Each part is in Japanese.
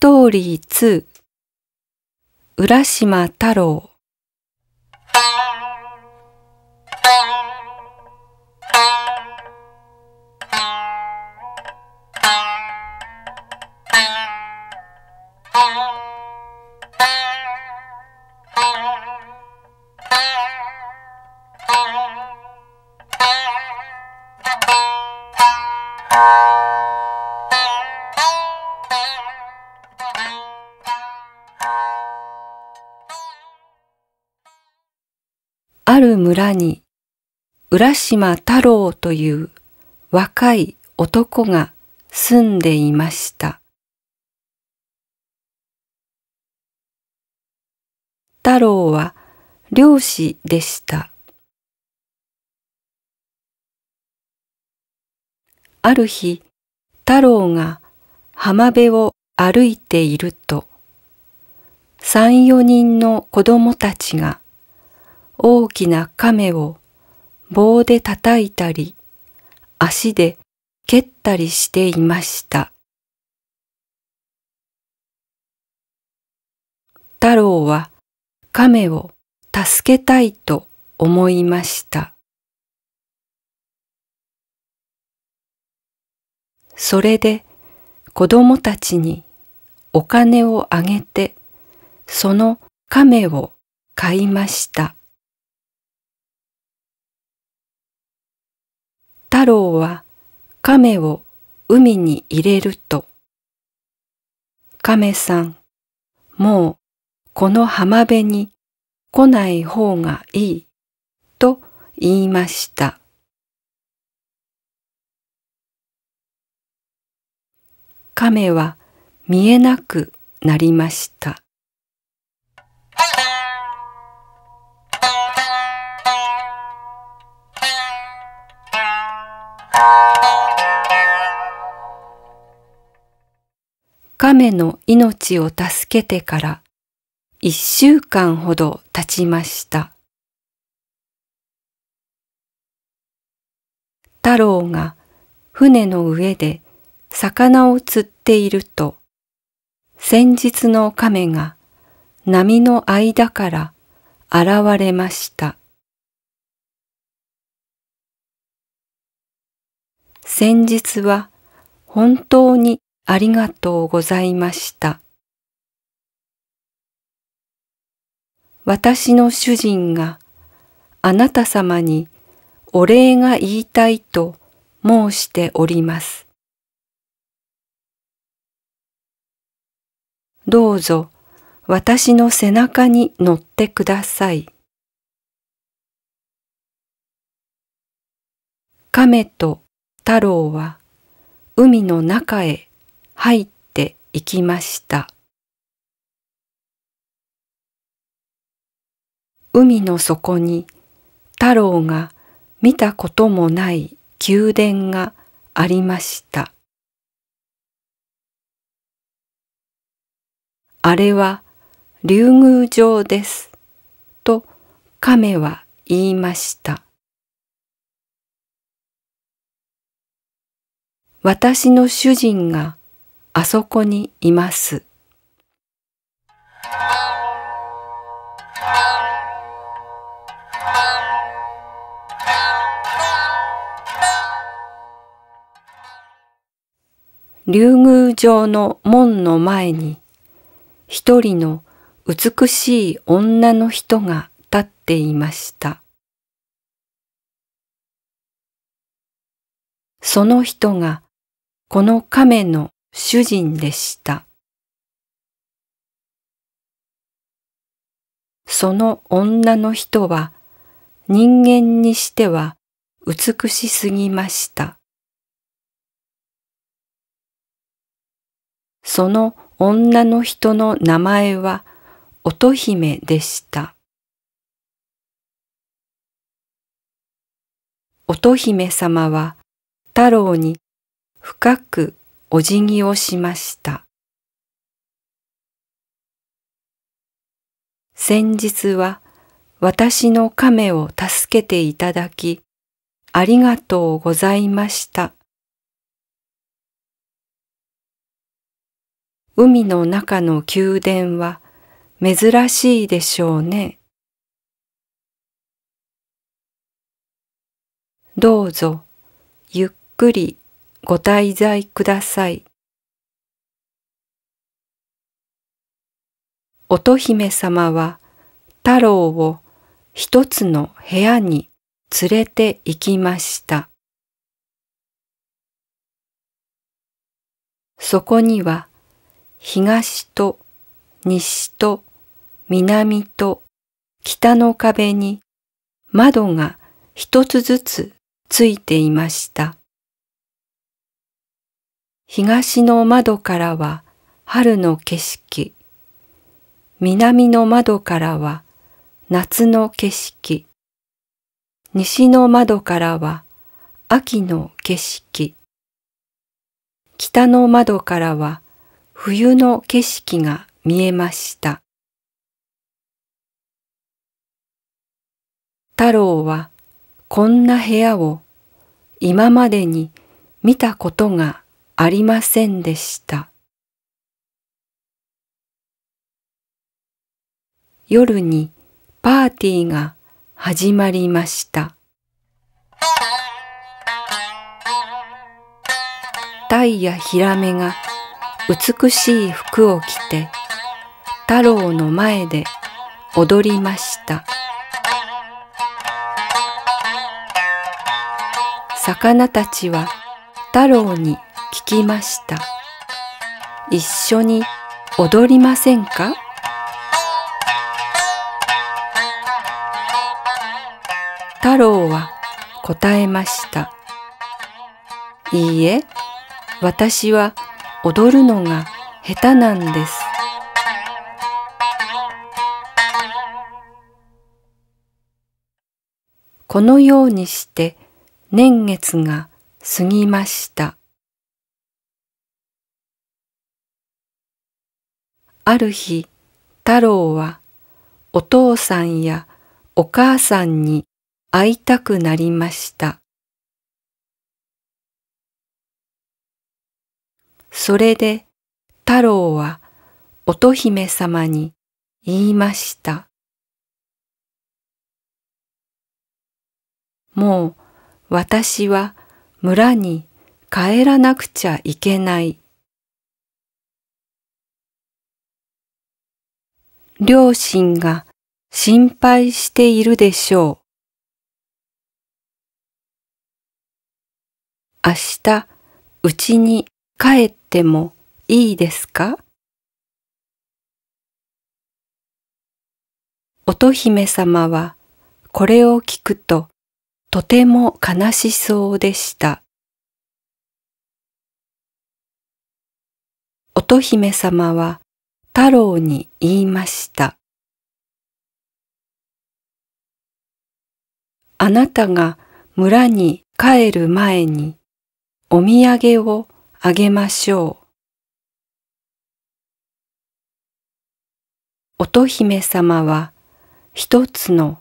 ストーリー2浦島太郎ある村に浦島太郎という若い男が住んでいました。太郎は漁師でした。ある日、太郎が浜辺を歩いていると、三四人の子供たちが大きな亀を棒で叩いたり、足で蹴ったりしていました。太郎は亀を助けたいと思いました。それで子供たちにお金をあげてその亀を買いました。太郎は亀を海に入れると、亀さん、もうこの浜辺に来ない方がいいと言いました。亀は見えなくなりました。亀の命を助けてから一週間ほど経ちました。太郎が船の上で魚を釣っていると、先日の亀が波の間から現れました。先日は本当にありがとうございました。私の主人があなた様にお礼が言いたいと申しております。どうぞ私の背中に乗ってください。亀と太郎は海の中へ入っていきました。海の底に太郎が見たこともない宮殿がありました。あれは竜宮城です。と亀は言いました。私の主人があそこにいます。竜宮城の門の前に一人の美しい女の人が立っていました。その人がこの亀の主人でした。その女の人は人間にしては美しすぎました。その女の人の名前は乙姫でした。乙姫様は太郎に深くお辞儀をしました。先日は私の亀を助けていただき、ありがとうございました。海の中の宮殿は珍しいでしょうね。どうぞ、ゆっくりご滞在ください。乙姫様は太郎を一つの部屋に連れて行きました。そこには東と西と南と北の壁に窓が一つずつついていました。東の窓からは春の景色、南の窓からは夏の景色、西の窓からは秋の景色、北の窓からは冬の景色が見えました。太郎はこんな部屋を今までに見たことがありませんでした。夜にパーティーが始まりました。タイやヒラメが美しい服を着て太郎の前で踊りました。魚たちは太郎にきました一緒に踊りませんか太郎は答えましたいいえ私は踊るのが下手なんですこのようにして年月が過ぎました。ある日太郎はお父さんやお母さんに会いたくなりましたそれで太郎は乙姫様に言いました「もう私は村に帰らなくちゃいけない」両親が心配しているでしょう。明日、うちに帰ってもいいですか乙姫様はこれを聞くととても悲しそうでした。乙姫様は太郎に言いました。あなたが村に帰る前にお土産をあげましょう。乙姫様は一つの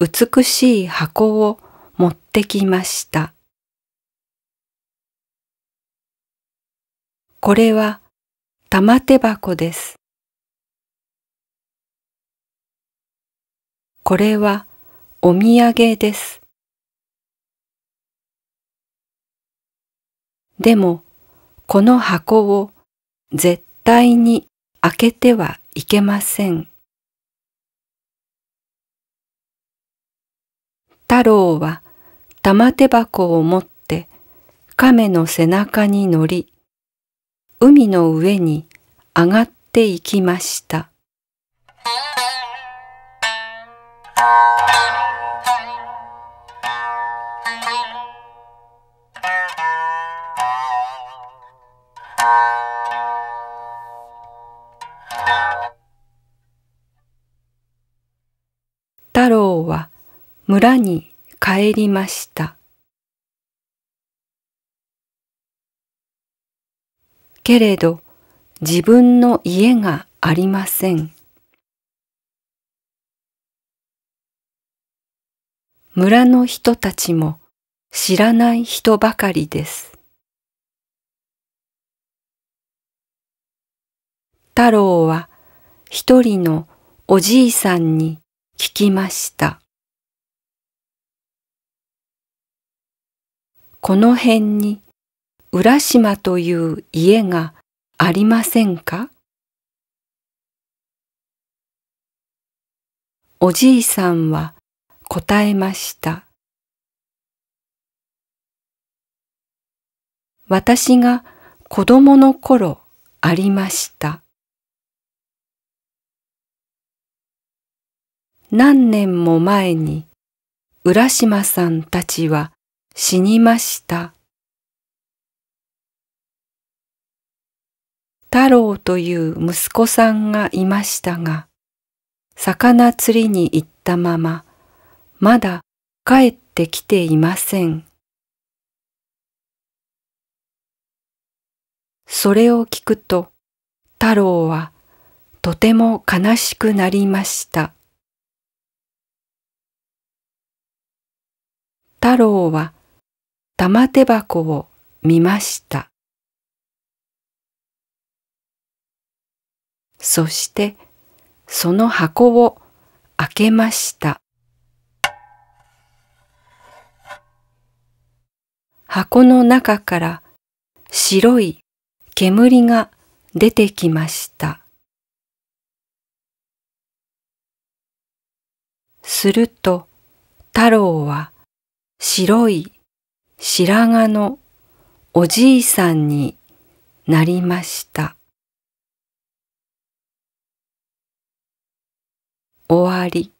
美しい箱を持ってきました。これは玉手箱です。これはお土産です。でも、この箱を絶対に開けてはいけません。太郎は玉手箱を持って亀の背中に乗り、海の上に上がっていきました。村に帰りました。けれど自分の家がありません。村の人たちも知らない人ばかりです。太郎は一人のおじいさんに聞きました。この辺に浦島という家がありませんかおじいさんは答えました。私が子供の頃ありました。何年も前に浦島さんたちは死にました。太郎という息子さんがいましたが、魚釣りに行ったまま、まだ帰ってきていません。それを聞くと、太郎はとても悲しくなりました。太郎は玉手箱を見ました。そしてその箱を開けました。箱の中から白い煙が出てきました。すると太郎は白い白髪のおじいさんになりました終わり